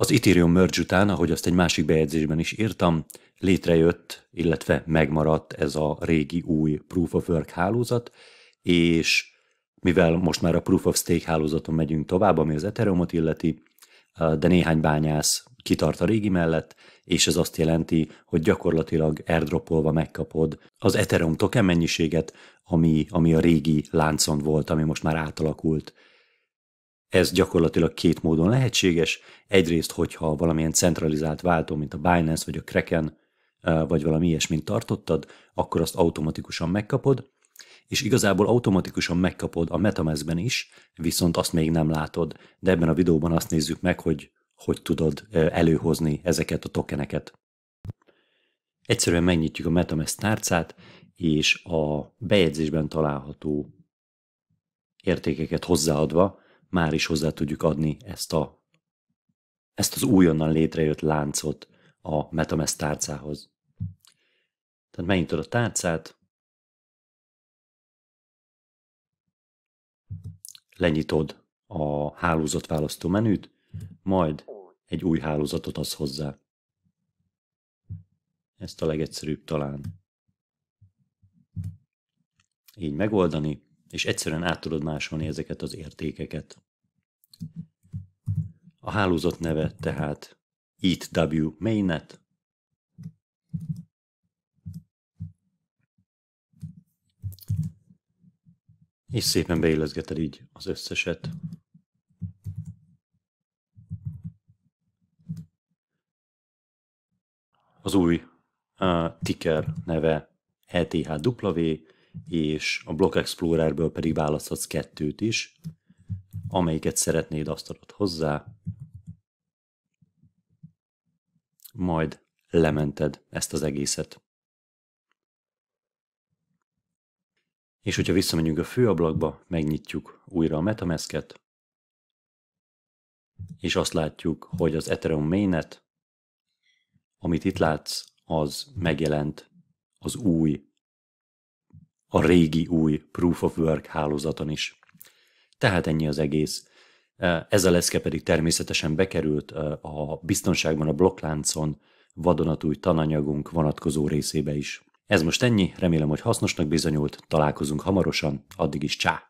Az Ethereum merge után, ahogy azt egy másik bejegyzésben is írtam, létrejött, illetve megmaradt ez a régi új Proof of Work hálózat, és mivel most már a Proof of Stake hálózaton megyünk tovább, ami az ethereum illeti, de néhány bányász kitart a régi mellett, és ez azt jelenti, hogy gyakorlatilag airdropolva megkapod az Ethereum token mennyiséget, ami, ami a régi láncon volt, ami most már átalakult ez gyakorlatilag két módon lehetséges. Egyrészt, hogyha valamilyen centralizált váltó, mint a Binance vagy a Kraken, vagy valami ilyesmit tartottad, akkor azt automatikusan megkapod, és igazából automatikusan megkapod a MetaMask-ben is, viszont azt még nem látod, de ebben a videóban azt nézzük meg, hogy hogy tudod előhozni ezeket a tokeneket. Egyszerűen megnyitjuk a MetaMask tárcát, és a bejegyzésben található értékeket hozzáadva már is hozzá tudjuk adni ezt, a, ezt az újonnan létrejött láncot a Metamesz tárcához. Tehát megnyitod a tárcát, lenyitod a hálózatválasztó menüt, majd egy új hálózatot adsz hozzá. Ezt a legegyszerűbb talán így megoldani és egyszerűen át tudod másolni ezeket az értékeket. A hálózat neve tehát EatW mainnet, és szépen beilleszgeted így az összeset. Az új uh, ticker neve ETHW, és a Block Explorerből pedig választhatsz kettőt is, amelyiket szeretnéd, azt adod hozzá, majd lemented ezt az egészet. És hogyha visszamegyünk a főablakba, megnyitjuk újra a metamask és azt látjuk, hogy az Ethereum mainnet, amit itt látsz, az megjelent az új a régi új Proof of Work hálózaton is. Tehát ennyi az egész. E, ez a leszke pedig természetesen bekerült e, a biztonságban a blokkláncon vadonatúj tananyagunk vonatkozó részébe is. Ez most ennyi, remélem, hogy hasznosnak bizonyult, találkozunk hamarosan, addig is csá!